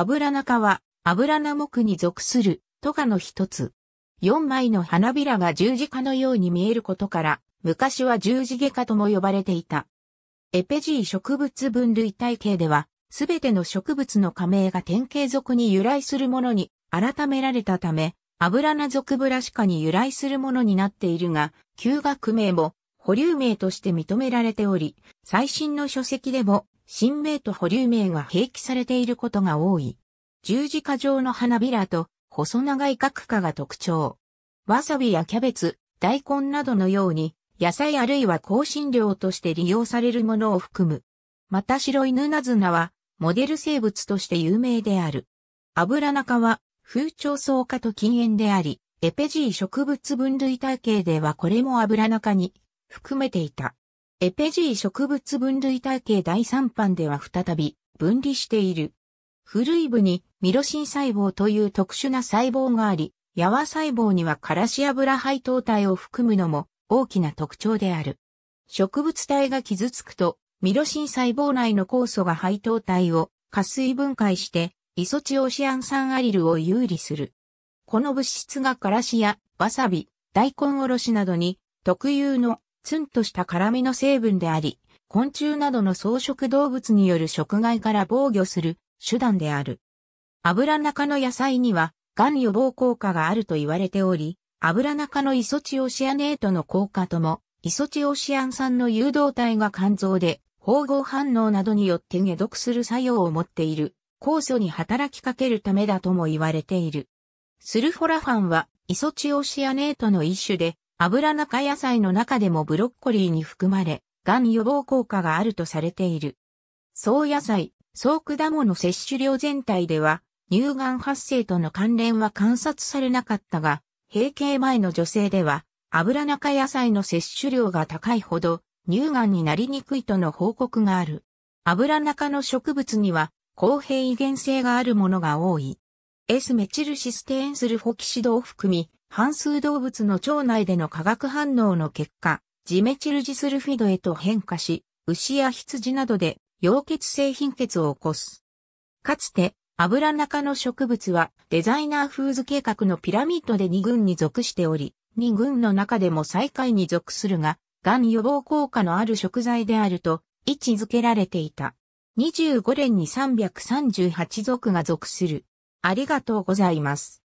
油中は、油名木に属する、ト下の一つ。4枚の花びらが十字架のように見えることから、昔は十字下科とも呼ばれていた。エペジー植物分類体系では、すべての植物の加盟が典型属に由来するものに改められたため、油ナ属ブラシカに由来するものになっているが、旧学名も保留名として認められており、最新の書籍でも新名と保留名が併記されていることが多い。十字架状の花びらと細長い角化が特徴。わさびやキャベツ、大根などのように野菜あるいは香辛料として利用されるものを含む。また白いヌナズナはモデル生物として有名である。油中は風潮草化と禁煙であり、エペジー植物分類体系ではこれも油中に含めていた。エペジー植物分類体系第3版では再び分離している。古い部にミロシン細胞という特殊な細胞があり、ヤワ細胞にはカラシアブラ配糖体を含むのも大きな特徴である。植物体が傷つくと、ミロシン細胞内の酵素が配糖体を加水分解して、イソチオシアン酸アリルを有利する。この物質がカラシや、わさび、大根おろしなどに特有のツンとした辛味の成分であり、昆虫などの草食動物による食害から防御する手段である。油中の野菜には、癌予防効果があると言われており、油中のイソチオシアネートの効果とも、イソチオシアン酸の誘導体が肝臓で、包合反応などによって解毒する作用を持っている、酵素に働きかけるためだとも言われている。スルフォラファンは、イソチオシアネートの一種で、油中野菜の中でもブロッコリーに含まれ、癌予防効果があるとされている。総野菜、総果物摂取量全体では、乳がん発生との関連は観察されなかったが、閉経前の女性では、油中野菜の摂取量が高いほど、乳がんになりにくいとの報告がある。油中の植物には、公平遺伝性があるものが多い。S メチルシステーンスルフォキシドを含み、半数動物の腸内での化学反応の結果、ジメチルジスルフィドへと変化し、牛や羊などで溶血性貧血を起こす。かつて、油中の植物はデザイナーフーズ計画のピラミッドで2群に属しており、2群の中でも最下位に属するが、癌予防効果のある食材であると位置づけられていた。25連に338属が属する。ありがとうございます。